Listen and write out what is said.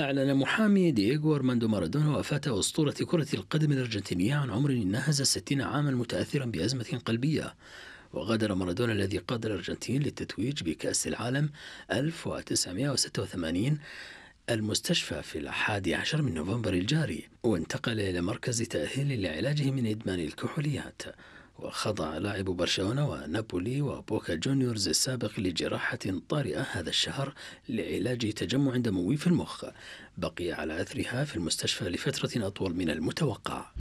أعلن محامي دييغو أرماندو مارادونا وفاة أسطورة كرة القدم الأرجنتينية عن عمر ناهز 60 عاما متأثرا بأزمة قلبية وغادر مارادونا الذي قاد الأرجنتين للتتويج بكأس العالم 1986 المستشفى في الحادي عشر من نوفمبر الجاري وانتقل إلى مركز تأهيل لعلاجه من إدمان الكحوليات وخضع لاعب برشلونة ونابولي وبوكا جونيورز السابق لجراحة طارئة هذا الشهر لعلاج تجمع دموي في المخ بقي على أثرها في المستشفى لفترة أطول من المتوقع